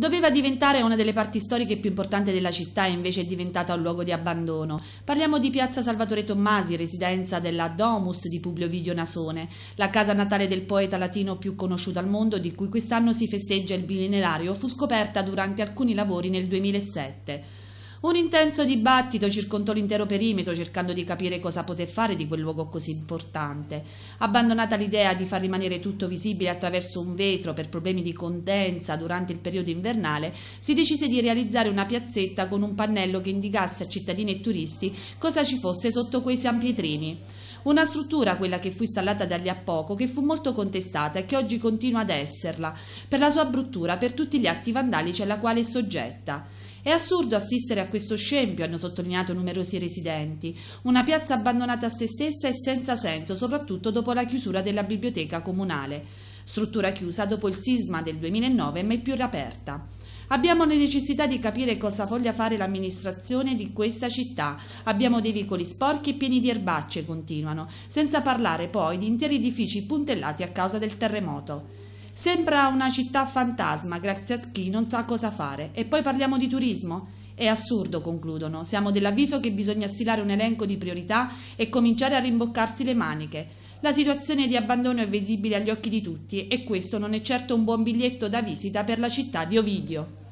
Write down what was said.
Doveva diventare una delle parti storiche più importanti della città e invece è diventata un luogo di abbandono. Parliamo di Piazza Salvatore Tommasi, residenza della Domus di Publio Vidio Nasone, la casa natale del poeta latino più conosciuto al mondo di cui quest'anno si festeggia il bilinerario, fu scoperta durante alcuni lavori nel 2007. Un intenso dibattito circondò l'intero perimetro cercando di capire cosa poter fare di quel luogo così importante. Abbandonata l'idea di far rimanere tutto visibile attraverso un vetro per problemi di condensa durante il periodo invernale, si decise di realizzare una piazzetta con un pannello che indicasse a cittadini e turisti cosa ci fosse sotto quei San Pietrini. Una struttura, quella che fu installata da lì a poco, che fu molto contestata e che oggi continua ad esserla, per la sua bruttura, per tutti gli atti vandalici alla quale è soggetta. È assurdo assistere a questo scempio, hanno sottolineato numerosi residenti. Una piazza abbandonata a se stessa e senza senso, soprattutto dopo la chiusura della biblioteca comunale. Struttura chiusa dopo il sisma del 2009 ma è più riaperta. Abbiamo la necessità di capire cosa voglia fare l'amministrazione di questa città. Abbiamo dei vicoli sporchi e pieni di erbacce, continuano, senza parlare poi di interi edifici puntellati a causa del terremoto. Sembra una città fantasma grazie a chi non sa cosa fare. E poi parliamo di turismo? È assurdo, concludono. Siamo dell'avviso che bisogna stilare un elenco di priorità e cominciare a rimboccarsi le maniche. La situazione di abbandono è visibile agli occhi di tutti e questo non è certo un buon biglietto da visita per la città di Ovidio.